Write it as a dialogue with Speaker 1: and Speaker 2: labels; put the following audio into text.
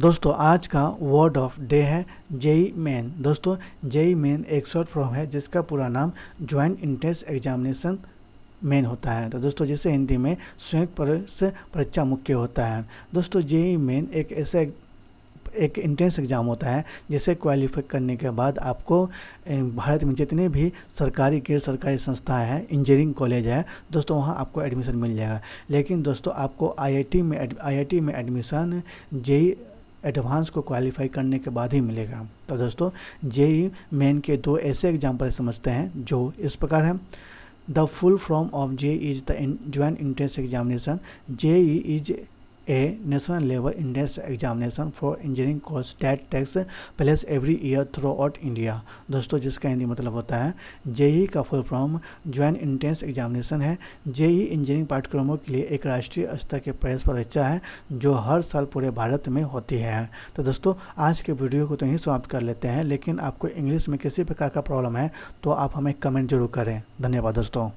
Speaker 1: दोस्तों आज का वर्ड ऑफ डे है जेई मेन दोस्तों जेई मेन एक शॉर्ट फॉर्म है जिसका पूरा नाम ज्वाइंट इंट्रेंस एग्जामिनेशन मेन होता है तो दोस्तों जिसे हिंदी में संयुक्त परीक्षा मुख्य होता है दोस्तों जेई मेन एक ऐसा एक इंट्रेंस एग्ज़ाम होता है जिसे क्वालिफाई करने के बाद आपको भारत में जितने भी सरकारी गैर सरकारी संस्थाएं हैं इंजीनियरिंग कॉलेज है दोस्तों वहाँ आपको एडमिशन मिल जाएगा लेकिन दोस्तों आपको आईआईटी में आईआईटी में एडमिशन जेई एडवांस को क्वालिफाई करने के बाद ही मिलेगा तो दोस्तों जेई मेन के दो ऐसे एग्जाम्पल समझते हैं जो इस प्रकार हैं the full form of J is the joint entrance examination J E is a national level entrance examination for engineering course that takes place every year throughout India दोस्तों जिसका हिंदी मतलब होता है जेई का full form joint entrance examination है JEE engineering पाठ्यक्रमों के लिए एक राष्ट्रीय स्तर के प्रयास परीक्षा है जो हर साल पूरे भारत में होती है तो दोस्तों आज के वीडियो को तो यहीं समाप्त कर लेते हैं लेकिन आपको इंग्लिश में किसी प्रकार का प्रॉब्लम है तो आप हमें कमेंट जरूर करें धन्यवाद दोस्तों